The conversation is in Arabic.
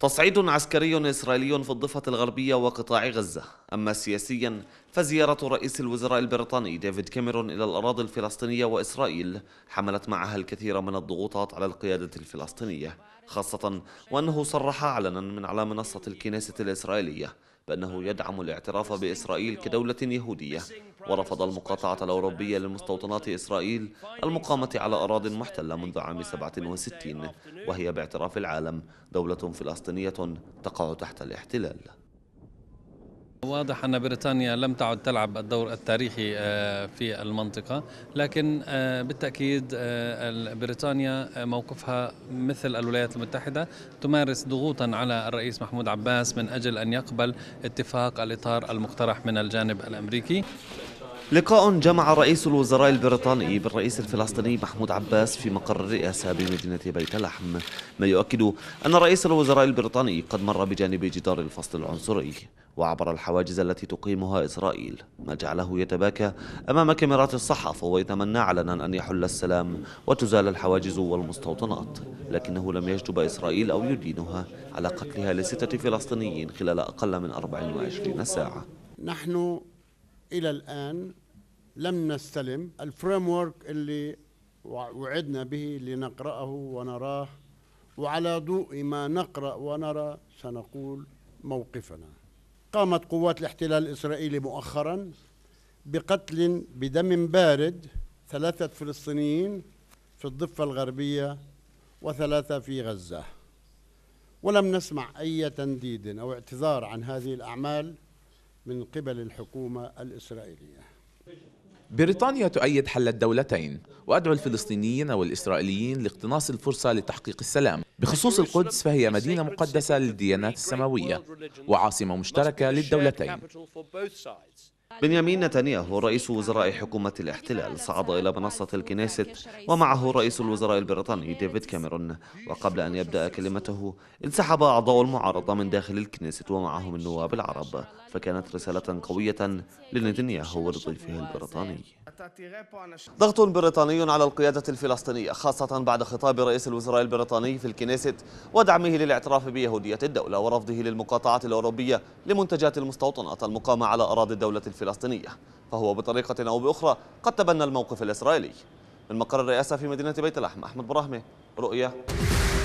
تصعيد عسكري إسرائيلي في الضفة الغربية وقطاع غزة أما سياسيا فزيارة رئيس الوزراء البريطاني ديفيد كاميرون إلى الأراضي الفلسطينية وإسرائيل حملت معها الكثير من الضغوطات على القيادة الفلسطينية خاصة وأنه صرح علنا من على منصة الكنيسة الإسرائيلية بأنه يدعم الاعتراف بإسرائيل كدولة يهودية ورفض المقاطعة الأوروبية لمستوطنات إسرائيل المقامة على أراض محتلة منذ عام 67 وهي باعتراف العالم دولة فلسطينية تقع تحت الاحتلال واضح أن بريطانيا لم تعد تلعب الدور التاريخي آه، في المنطقة لكن آه، بالتأكيد آه، بريطانيا موقفها مثل الولايات المتحدة تمارس ضغوطا على الرئيس محمود عباس من أجل أن يقبل اتفاق الإطار المقترح من الجانب الأمريكي لقاء جمع رئيس الوزراء البريطاني بالرئيس الفلسطيني محمود عباس في مقر الرئاسة بمدينة بيت لحم ما يؤكد أن رئيس الوزراء البريطاني قد مر بجانب جدار الفصل العنصري وعبر الحواجز التي تقيمها إسرائيل ما جعله يتباكى أمام كاميرات الصحافة ويتمنى علنا أن يحل السلام وتزال الحواجز والمستوطنات لكنه لم يجتب إسرائيل أو يدينها على قتلها لستة فلسطينيين خلال أقل من 24 ساعة نحن الى الان لم نستلم الفريم ورك اللي وعدنا به لنقراه ونراه وعلى ضوء ما نقرا ونرى سنقول موقفنا قامت قوات الاحتلال الاسرائيلي مؤخرا بقتل بدم بارد ثلاثه فلسطينيين في الضفه الغربيه وثلاثه في غزه ولم نسمع اي تنديد او اعتذار عن هذه الاعمال من قبل الحكومة الإسرائيلية بريطانيا تؤيد حل الدولتين وأدعو الفلسطينيين والإسرائيليين لاقتناص الفرصة لتحقيق السلام بخصوص القدس فهي مدينة مقدسة للديانات السماوية وعاصمة مشتركة للدولتين بنيامين نتنياهو رئيس وزراء حكومة الاحتلال صعد إلى منصة الكنيست ومعه رئيس الوزراء البريطاني ديفيد كاميرون وقبل أن يبدأ كلمته انسحب أعضاء المعارضة من داخل الكنيست ومعهم النواب العرب فكانت رسالة قوية لنتنياهو ولضيفه البريطاني ضغط بريطاني على القيادة الفلسطينية خاصة بعد خطاب رئيس الوزراء البريطاني في الكنيست ودعمه للاعتراف بيهودية الدولة ورفضه للمقاطعة الأوروبية لمنتجات المستوطنات المقامة على أراضي الدولة الفلسطينية الفلسطينية فهو بطريقة أو بأخرى قد تبنى الموقف الإسرائيلي من مقر الرئاسة في مدينة بيت لحم أحمد براهمة رؤية